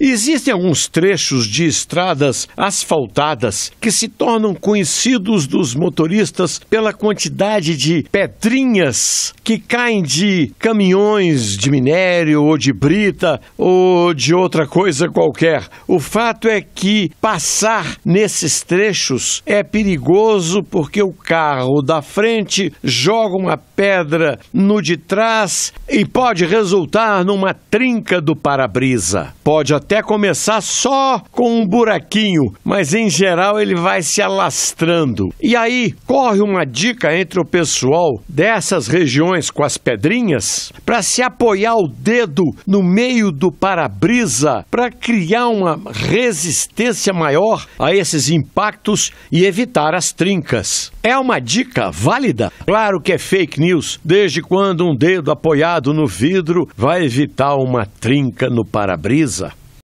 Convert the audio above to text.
Existem alguns trechos de estradas asfaltadas que se tornam conhecidos dos motoristas pela quantidade de pedrinhas que caem de caminhões de minério ou de brita ou de outra coisa qualquer. O fato é que passar nesses trechos é perigoso porque o carro da frente joga uma pedra no de trás e pode resultar numa trinca do para-brisa. Pode até até começar só com um buraquinho, mas em geral ele vai se alastrando. E aí corre uma dica entre o pessoal dessas regiões com as pedrinhas para se apoiar o dedo no meio do para-brisa para criar uma resistência maior a esses impactos e evitar as trincas. É uma dica válida? Claro que é fake news, desde quando um dedo apoiado no vidro vai evitar uma trinca no para-brisa.